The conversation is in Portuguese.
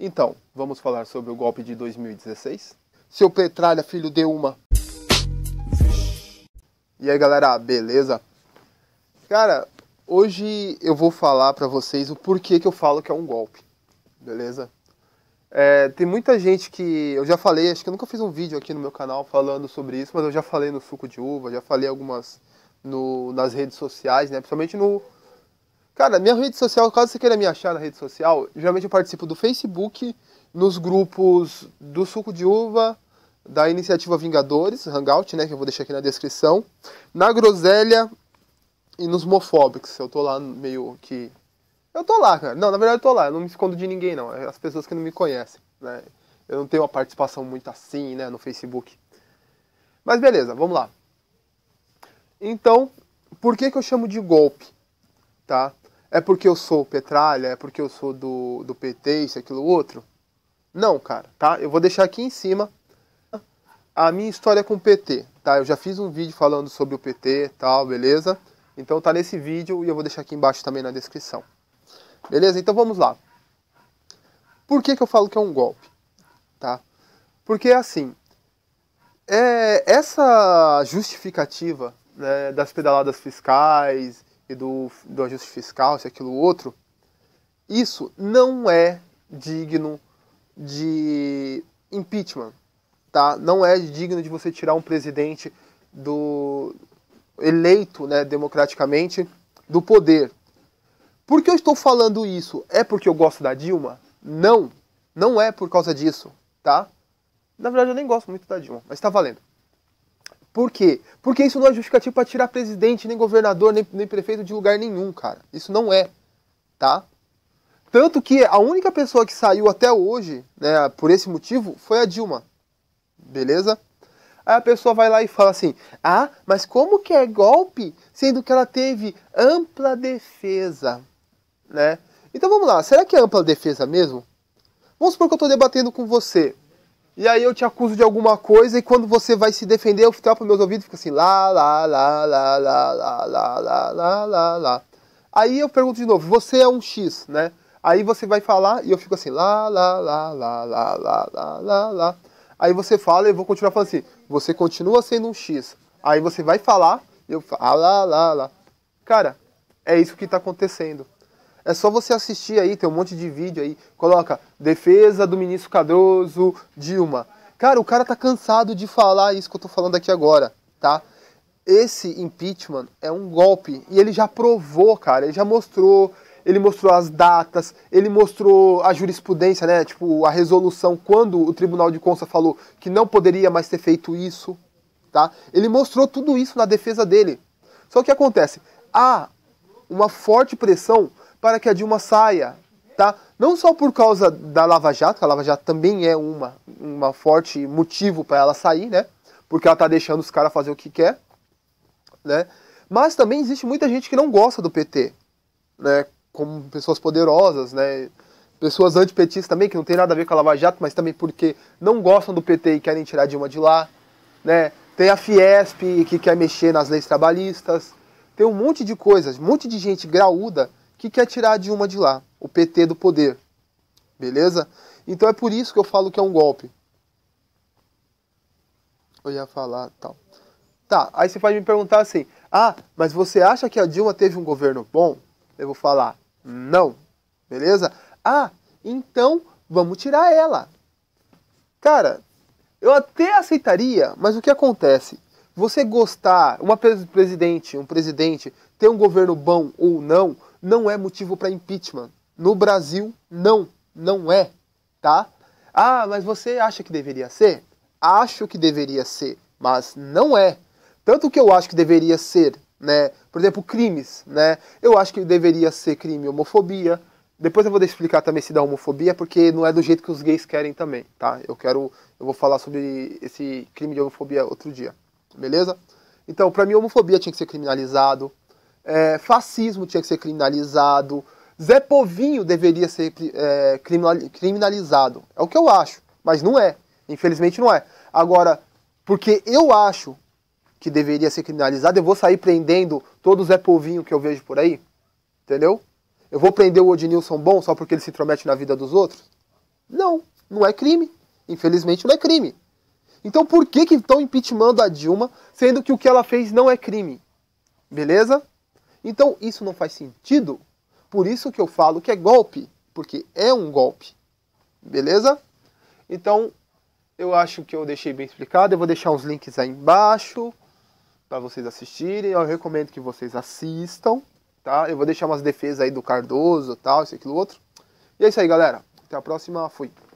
Então, vamos falar sobre o golpe de 2016. Seu Petralha, filho, deu uma. E aí, galera, beleza? Cara, hoje eu vou falar para vocês o porquê que eu falo que é um golpe, beleza? É, tem muita gente que eu já falei, acho que eu nunca fiz um vídeo aqui no meu canal falando sobre isso, mas eu já falei no suco de uva, já falei algumas no, nas redes sociais, né? Principalmente no, Cara, minha rede social, caso você queira me achar na rede social, geralmente eu participo do Facebook, nos grupos do Suco de Uva, da Iniciativa Vingadores, Hangout, né, que eu vou deixar aqui na descrição, na Groselha e nos Mofóbicos. Eu tô lá meio que... Eu tô lá, cara. Não, na verdade eu tô lá, eu não me escondo de ninguém, não. É as pessoas que não me conhecem, né. Eu não tenho uma participação muito assim, né, no Facebook. Mas beleza, vamos lá. Então, por que que eu chamo de golpe, tá? é porque eu sou Petralha, é porque eu sou do, do PT, isso, aquilo, outro. Não, cara, tá? Eu vou deixar aqui em cima a minha história com o PT, tá? Eu já fiz um vídeo falando sobre o PT tal, beleza? Então tá nesse vídeo e eu vou deixar aqui embaixo também na descrição. Beleza? Então vamos lá. Por que, que eu falo que é um golpe? Tá? Porque assim, é, essa justificativa né, das pedaladas fiscais, e do, do ajuste fiscal, isso aquilo outro, isso não é digno de impeachment, tá? Não é digno de você tirar um presidente do eleito, né, democraticamente, do poder. Por que eu estou falando isso? É porque eu gosto da Dilma? Não, não é por causa disso, tá? Na verdade eu nem gosto muito da Dilma, mas está valendo. Por quê? Porque isso não é justificativo para tirar presidente, nem governador, nem, nem prefeito de lugar nenhum, cara. Isso não é, tá? Tanto que a única pessoa que saiu até hoje, né, por esse motivo, foi a Dilma. Beleza? Aí a pessoa vai lá e fala assim: "Ah, mas como que é golpe, sendo que ela teve ampla defesa?", né? Então vamos lá, será que é ampla defesa mesmo? Vamos supor que eu estou debatendo com você, e aí eu te acuso de alguma coisa e quando você vai se defender, eu fico para meus ouvidos fica assim, lá, lá, lá, lá, lá, lá, lá, lá, lá, lá, lá. Aí eu pergunto de novo, você é um X, né? Aí você vai falar e eu fico assim, lá, lá, lá, lá, lá, lá, lá, lá, lá. Aí você fala e eu vou continuar falando assim, você continua sendo um X. Aí você vai falar, e eu falo, ah, lá, lá, lá. Cara, é isso que está acontecendo. É só você assistir aí, tem um monte de vídeo aí. Coloca defesa do ministro Cardoso, Dilma. Cara, o cara tá cansado de falar isso que eu tô falando aqui agora, tá? Esse impeachment é um golpe e ele já provou, cara, ele já mostrou, ele mostrou as datas, ele mostrou a jurisprudência, né? Tipo, a resolução quando o Tribunal de Consta falou que não poderia mais ter feito isso, tá? Ele mostrou tudo isso na defesa dele. Só que acontece, há uma forte pressão para que a Dilma saia, tá? Não só por causa da Lava Jato, que a Lava Jato também é uma, uma forte motivo para ela sair, né? Porque ela tá deixando os caras fazer o que quer, né? Mas também existe muita gente que não gosta do PT, né? Como pessoas poderosas, né? Pessoas antipetistas também, que não tem nada a ver com a Lava Jato, mas também porque não gostam do PT e querem tirar a Dilma de lá, né? Tem a Fiesp, que quer mexer nas leis trabalhistas. Tem um monte de coisas, um monte de gente graúda que quer tirar a Dilma de lá, o PT do poder. Beleza? Então é por isso que eu falo que é um golpe. Eu ia falar tal. Tá, aí você pode me perguntar assim: ah, mas você acha que a Dilma teve um governo bom? Eu vou falar: não. Beleza? Ah, então vamos tirar ela. Cara, eu até aceitaria, mas o que acontece? Você gostar, uma presidente, um presidente, ter um governo bom ou não, não é motivo para impeachment. No Brasil, não, não é, tá? Ah, mas você acha que deveria ser? Acho que deveria ser, mas não é. Tanto que eu acho que deveria ser, né? Por exemplo, crimes, né? Eu acho que deveria ser crime homofobia. Depois eu vou explicar também se dá homofobia, porque não é do jeito que os gays querem também, tá? Eu quero, eu vou falar sobre esse crime de homofobia outro dia, beleza? Então, para mim, homofobia tinha que ser criminalizado é, fascismo tinha que ser criminalizado, Zé Povinho deveria ser é, criminalizado. É o que eu acho, mas não é. Infelizmente não é. Agora, porque eu acho que deveria ser criminalizado, eu vou sair prendendo todo Zé Povinho que eu vejo por aí? Entendeu? Eu vou prender o Odinilson Bom só porque ele se intromete na vida dos outros? Não, não é crime. Infelizmente não é crime. Então por que que estão impeachmentando a Dilma, sendo que o que ela fez não é crime? Beleza? Então isso não faz sentido. Por isso que eu falo que é golpe, porque é um golpe. Beleza? Então eu acho que eu deixei bem explicado. Eu vou deixar os links aí embaixo para vocês assistirem. Eu recomendo que vocês assistam, tá? Eu vou deixar umas defesas aí do Cardoso, tal, isso aqui do outro. E é isso aí, galera. Até a próxima. Fui.